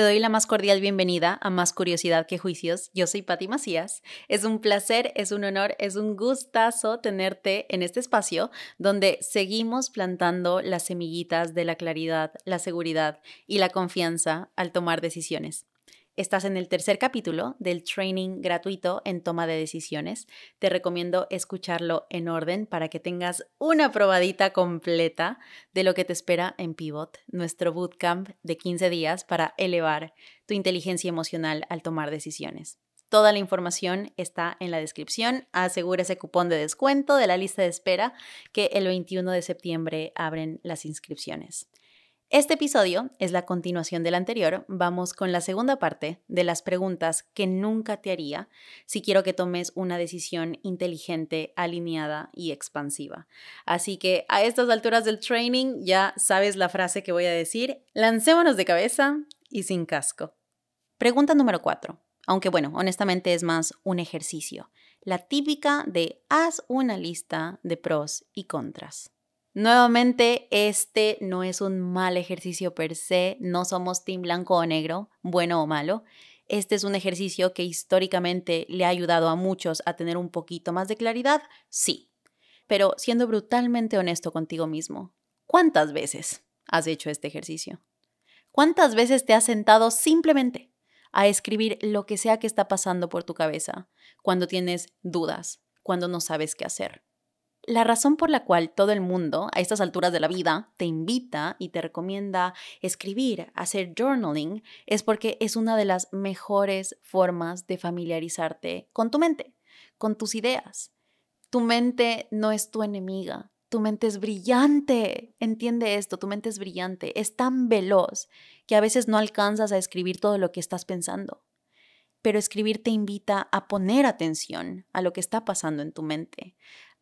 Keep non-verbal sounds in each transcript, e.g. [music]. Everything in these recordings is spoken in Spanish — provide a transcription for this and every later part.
Te doy la más cordial bienvenida a Más Curiosidad que Juicios. Yo soy Patti Macías. Es un placer, es un honor, es un gustazo tenerte en este espacio donde seguimos plantando las semillitas de la claridad, la seguridad y la confianza al tomar decisiones. Estás en el tercer capítulo del training gratuito en toma de decisiones. Te recomiendo escucharlo en orden para que tengas una probadita completa de lo que te espera en Pivot, nuestro bootcamp de 15 días para elevar tu inteligencia emocional al tomar decisiones. Toda la información está en la descripción. Asegúrese ese cupón de descuento de la lista de espera que el 21 de septiembre abren las inscripciones. Este episodio es la continuación del anterior. Vamos con la segunda parte de las preguntas que nunca te haría si quiero que tomes una decisión inteligente, alineada y expansiva. Así que a estas alturas del training ya sabes la frase que voy a decir. Lancémonos de cabeza y sin casco. Pregunta número cuatro, Aunque bueno, honestamente es más un ejercicio. La típica de haz una lista de pros y contras. Nuevamente, este no es un mal ejercicio per se, no somos team blanco o negro, bueno o malo. Este es un ejercicio que históricamente le ha ayudado a muchos a tener un poquito más de claridad, sí. Pero siendo brutalmente honesto contigo mismo, ¿cuántas veces has hecho este ejercicio? ¿Cuántas veces te has sentado simplemente a escribir lo que sea que está pasando por tu cabeza cuando tienes dudas, cuando no sabes qué hacer? la razón por la cual todo el mundo a estas alturas de la vida te invita y te recomienda escribir, hacer journaling, es porque es una de las mejores formas de familiarizarte con tu mente, con tus ideas. Tu mente no es tu enemiga, tu mente es brillante. Entiende esto, tu mente es brillante, es tan veloz que a veces no alcanzas a escribir todo lo que estás pensando. Pero escribir te invita a poner atención a lo que está pasando en tu mente,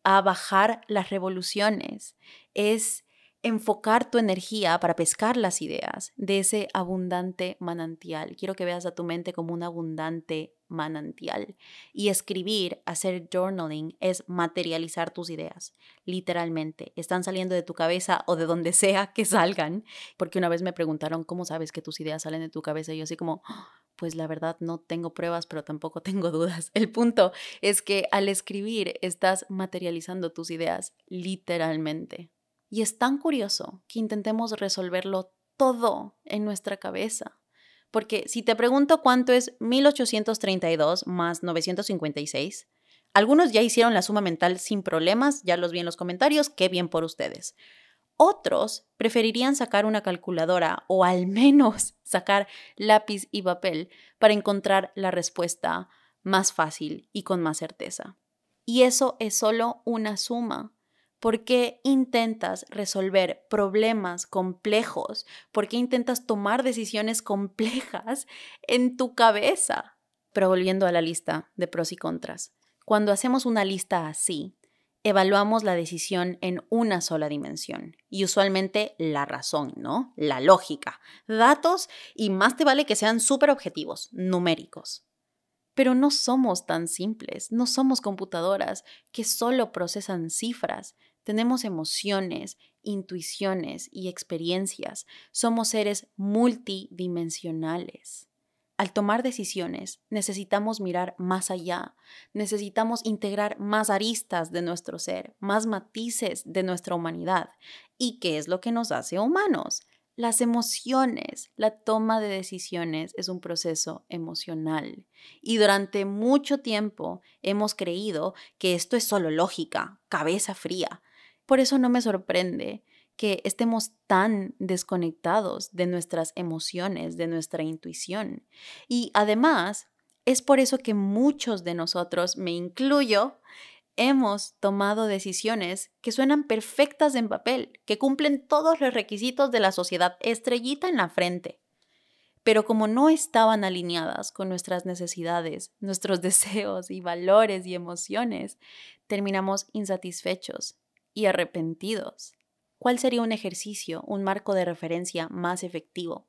a bajar las revoluciones, es enfocar tu energía para pescar las ideas de ese abundante manantial. Quiero que veas a tu mente como un abundante manantial. Y escribir, hacer journaling, es materializar tus ideas, literalmente. Están saliendo de tu cabeza o de donde [laughs] sea que salgan, porque una vez me preguntaron, ¿cómo sabes que tus ideas salen de tu cabeza? Y yo así como, pues la verdad no tengo pruebas, pero tampoco [laughs] tengo dudas. El punto es que al escribir estás materializando tus ideas literalmente. Y es tan curioso que intentemos resolverlo todo en nuestra cabeza. Porque si te pregunto cuánto es 1832 más 956, algunos ya hicieron la suma mental sin problemas, ya los vi en los comentarios, qué bien por ustedes. Otros preferirían sacar una calculadora o al menos [laughs] sacar lápiz y papel para encontrar la respuesta más fácil y con más certeza. Y eso es solo una suma. ¿Por qué intentas resolver problemas complejos? ¿Por qué intentas tomar decisiones complejas [laughs] en tu cabeza? Pero volviendo a la lista de pros y contras, cuando hacemos una lista así, evaluamos la decisión en una sola dimensión y usualmente la razón, ¿no? La lógica, datos y más te vale que sean súper objetivos, numéricos. Pero no somos tan simples, no somos computadoras que solo procesan cifras, tenemos emociones, intuiciones y experiencias, somos seres multidimensionales. Al tomar decisiones necesitamos mirar más allá, necesitamos integrar más aristas de nuestro ser, más matices de nuestra humanidad. ¿Y qué es lo que nos hace humanos? Las emociones, la toma de decisiones es un proceso emocional y durante mucho tiempo hemos creído que esto es solo lógica, cabeza fría. Por eso no me sorprende que estemos tan desconectados de nuestras emociones, de nuestra intuición. Y además, es por eso que muchos de nosotros, me incluyo, hemos tomado decisiones que suenan perfectas en papel, que cumplen todos los requisitos de la sociedad estrellita en la frente. Pero como no estaban alineadas con nuestras necesidades, nuestros [laughs] deseos y valores y emociones, terminamos insatisfechos y arrepentidos. ¿cuál sería un ejercicio, un marco de referencia más efectivo?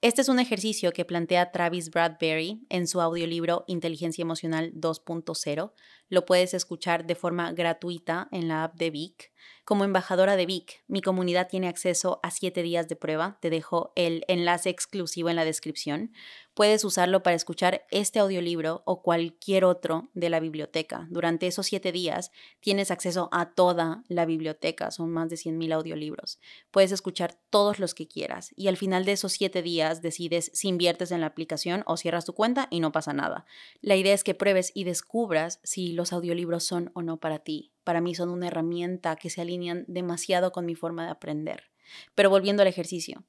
Este es un ejercicio que plantea Travis Bradbury en su audiolibro Inteligencia Emocional 2.0. Lo puedes escuchar de forma gratuita en la app de Vic como embajadora de VIC, mi comunidad tiene acceso a 7 días de prueba. Te dejo el enlace exclusivo en la descripción. Puedes usarlo para escuchar este audiolibro o cualquier otro de la biblioteca. Durante esos 7 días tienes acceso a toda la biblioteca. Son más de 100.000 audiolibros. Puedes escuchar todos los que quieras. Y al final de esos 7 días decides si inviertes en la aplicación o cierras tu cuenta y no pasa nada. La idea es que pruebes y descubras si los audiolibros son o no para ti para mí son una herramienta que se alinean demasiado con mi forma de aprender. Pero volviendo al ejercicio,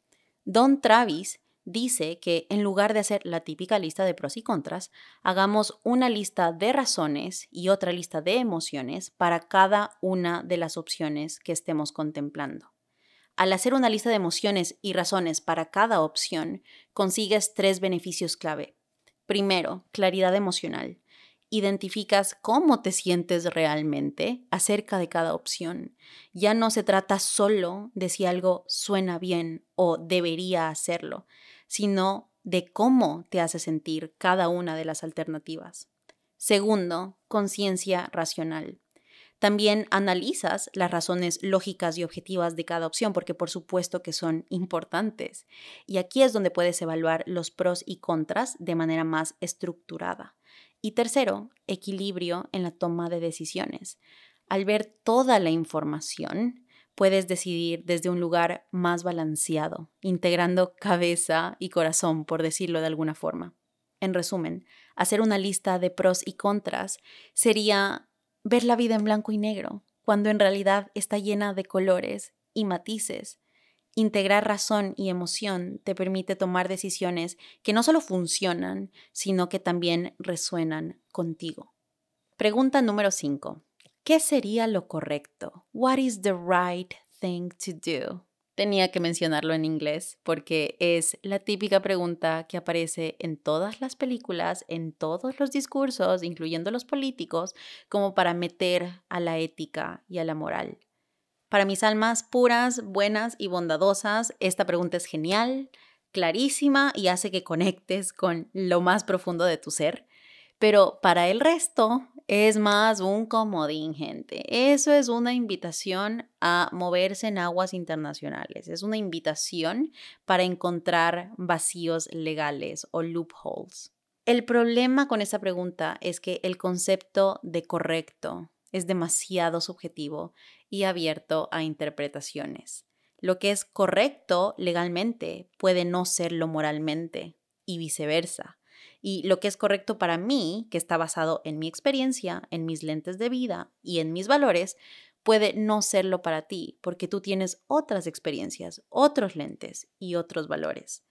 Don Travis dice que en lugar de hacer la típica lista de pros y contras, hagamos una lista de razones y otra lista de emociones para cada una de las opciones que estemos contemplando. Al hacer una lista de emociones y razones para cada opción, consigues tres beneficios clave. Primero, claridad emocional identificas cómo te sientes realmente acerca de cada opción. Ya no se trata solo de si algo suena bien o debería hacerlo, sino de cómo te hace sentir cada una de las alternativas. Segundo, conciencia racional. También analizas las razones lógicas y objetivas de cada opción, porque por supuesto que son importantes. Y aquí es donde puedes evaluar los pros y contras de manera más estructurada. Y tercero, equilibrio en la toma de decisiones. Al ver toda la información, puedes decidir desde un lugar más balanceado, integrando cabeza y corazón, por decirlo de alguna forma. En resumen, hacer una lista de pros y contras sería ver la vida en blanco y negro, cuando en realidad está llena de colores y matices Integrar razón y emoción te permite tomar decisiones que no solo funcionan, sino que también resuenan contigo. Pregunta número 5. ¿Qué sería lo correcto? What is the right thing to do? Tenía que mencionarlo en inglés porque es la típica pregunta que aparece en todas las películas, en todos los discursos, incluyendo los políticos, como para meter a la ética y a la moral para mis almas puras, buenas y bondadosas, esta pregunta es genial, clarísima y hace que conectes con lo más profundo de tu ser. Pero para el resto es más un comodín, gente. Eso es una invitación a moverse en aguas internacionales. Es una invitación para encontrar vacíos legales o loopholes. El problema con esa pregunta es que el concepto de correcto es demasiado subjetivo y abierto a interpretaciones. Lo que es correcto legalmente puede no serlo moralmente y viceversa. Y lo que es correcto para mí, que está basado en mi experiencia, en mis lentes de vida y en mis valores, puede no serlo para ti, porque tú tienes otras experiencias, otros lentes y otros valores.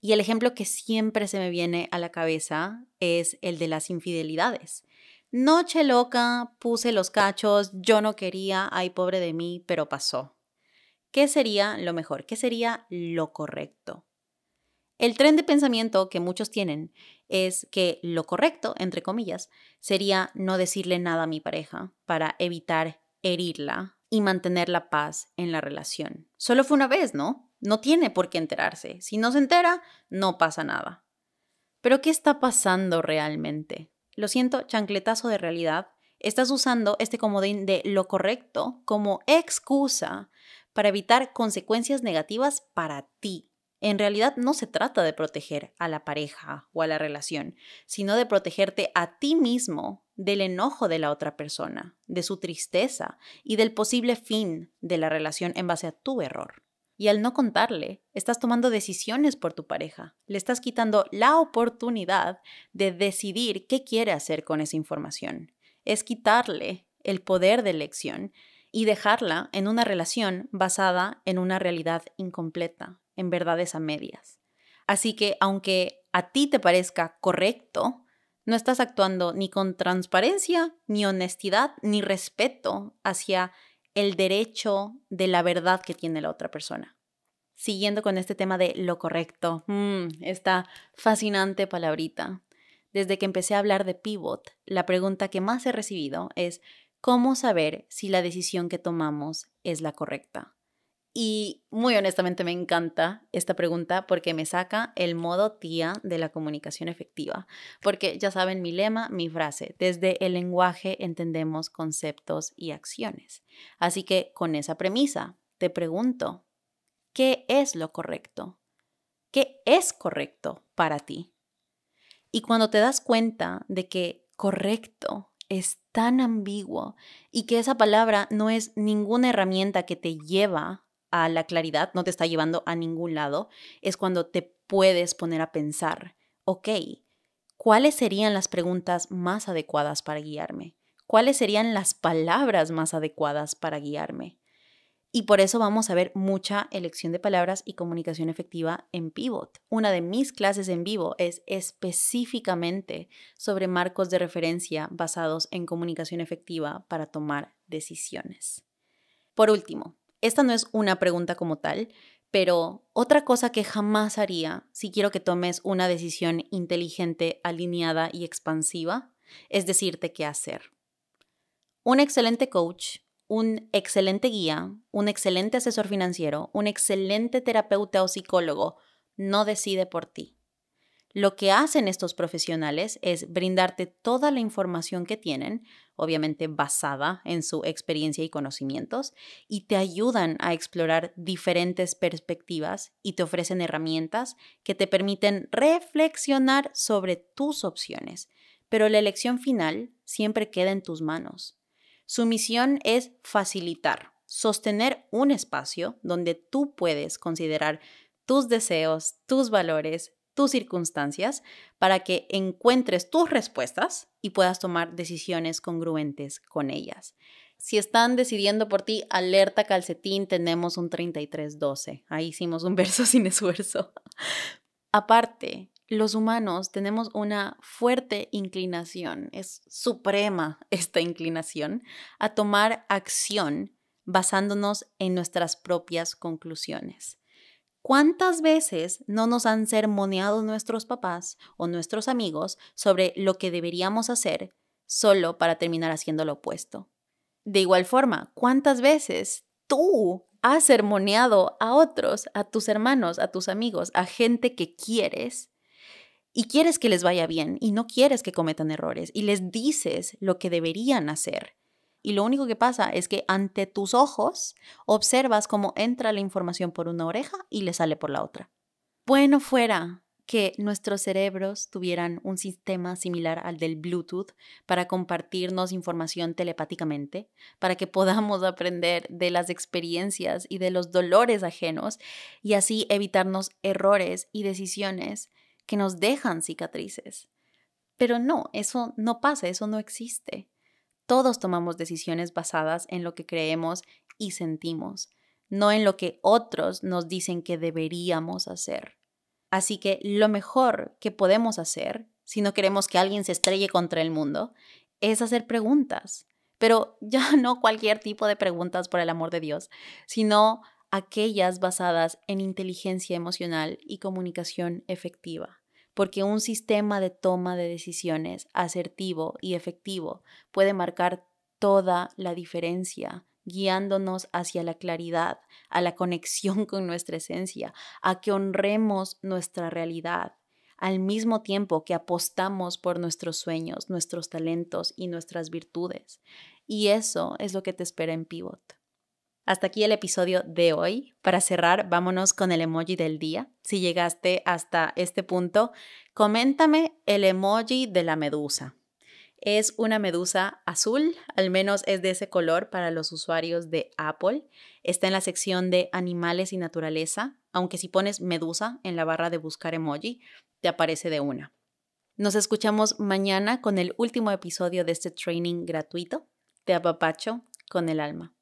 Y el ejemplo que siempre se me viene a la cabeza es el de las infidelidades. Noche loca, puse los cachos, yo no quería, ay pobre de mí, pero pasó. ¿Qué sería lo mejor? ¿Qué sería lo correcto? El tren de pensamiento que muchos tienen es que lo correcto, entre comillas, sería no decirle nada a mi pareja para evitar herirla y mantener la paz en la relación. Solo fue una vez, ¿no? No tiene por qué enterarse. Si no se entera, no pasa nada. Pero ¿qué está pasando realmente? lo siento, chancletazo de realidad, estás usando este comodín de lo correcto como excusa para evitar consecuencias negativas para ti. En realidad no se trata de proteger a la pareja o a la relación, sino de protegerte a ti mismo del enojo de la otra persona, de su tristeza y del posible fin de la relación en base a tu error. Y al no contarle, estás tomando decisiones por tu pareja. Le estás quitando la oportunidad de decidir qué quiere hacer con esa información. Es quitarle el poder de elección y dejarla en una relación basada en una realidad incompleta, en verdades a medias. Así que aunque a ti te parezca correcto, no estás actuando ni con transparencia, ni honestidad, ni respeto hacia el derecho de la verdad que tiene la otra persona. Siguiendo con este tema de lo correcto, mm, esta fascinante palabrita. Desde que empecé a hablar de pivot, la pregunta que más he recibido es, ¿cómo saber si la decisión que tomamos es la correcta? Y muy honestamente me encanta esta pregunta porque me saca el modo tía de la comunicación efectiva. Porque ya saben mi lema, mi frase, desde el lenguaje entendemos conceptos y acciones. Así que con esa premisa, te pregunto, ¿qué es lo correcto? ¿Qué es correcto para ti? Y cuando te das cuenta de que correcto es tan ambiguo y que esa palabra no es ninguna herramienta que te lleva a la claridad, no te está llevando a ningún lado, es cuando te puedes poner a pensar, ok, ¿cuáles serían las preguntas más adecuadas para guiarme? ¿Cuáles serían las palabras más adecuadas para guiarme? Y por eso vamos a ver mucha elección de palabras y comunicación efectiva en Pivot. Una de mis clases en vivo es específicamente sobre marcos de referencia basados en comunicación efectiva para tomar decisiones. Por último, esta no es una pregunta como tal, pero otra cosa que jamás haría si quiero que tomes una decisión inteligente, alineada y expansiva es decirte qué hacer. Un excelente coach, un excelente guía, un excelente asesor financiero, un excelente terapeuta o psicólogo no decide por ti. Lo que hacen estos profesionales es brindarte toda la información que tienen, obviamente basada en su experiencia y conocimientos, y te ayudan a explorar diferentes perspectivas y te ofrecen herramientas que te permiten reflexionar sobre tus opciones. Pero la elección final siempre queda en tus manos. Su misión es facilitar, sostener un espacio donde tú puedes considerar tus deseos, tus valores, tus circunstancias para que encuentres tus respuestas y puedas tomar decisiones congruentes con ellas. Si están decidiendo por ti, alerta calcetín, tenemos un 3312. Ahí hicimos un [laughs] verso sin esfuerzo. Aparte, los humanos tenemos una fuerte inclinación, es suprema [laughs] esta inclinación, a tomar acción basándonos en nuestras propias conclusiones. ¿Cuántas veces no nos han sermoneado nuestros papás o nuestros amigos sobre lo que deberíamos hacer solo para terminar haciendo lo opuesto? De igual forma, ¿cuántas veces tú has sermoneado a otros, a tus hermanos, a tus amigos, a gente que quieres y quieres que les vaya bien y no quieres que cometan errores y les dices lo que deberían hacer y lo único que pasa es que ante tus ojos observas cómo entra la información por una oreja y le sale por la otra. Bueno fuera que nuestros cerebros tuvieran un sistema similar al del Bluetooth para compartirnos información telepáticamente, para que podamos aprender de las experiencias y de los dolores ajenos y así evitarnos errores y decisiones que nos dejan cicatrices. Pero no, eso no pasa, eso no existe todos tomamos decisiones basadas en lo que creemos y sentimos, no en lo que otros nos dicen que deberíamos hacer. Así que lo mejor que podemos hacer, si no queremos que alguien se estrelle contra el mundo, es hacer preguntas. Pero [laughs] ya no cualquier tipo de preguntas, por el amor de Dios, sino aquellas basadas en inteligencia emocional y comunicación efectiva porque un sistema de toma de decisiones asertivo y efectivo puede marcar toda la diferencia guiándonos hacia la claridad, a la conexión [laughs] con nuestra esencia, a que honremos nuestra realidad, al mismo tiempo que apostamos por nuestros sueños, nuestros talentos y nuestras virtudes. Y eso es lo que te espera en Pivot. Hasta aquí el episodio de hoy. Para cerrar, vámonos con el emoji del día. Si llegaste hasta este punto, coméntame el emoji de la medusa. Es una medusa azul, al menos es de ese color para los usuarios de Apple. Está en la sección de animales y naturaleza, aunque si pones medusa en la barra de buscar emoji, te aparece de una. Nos escuchamos mañana con el último episodio de este training gratuito. Te apapacho con el alma.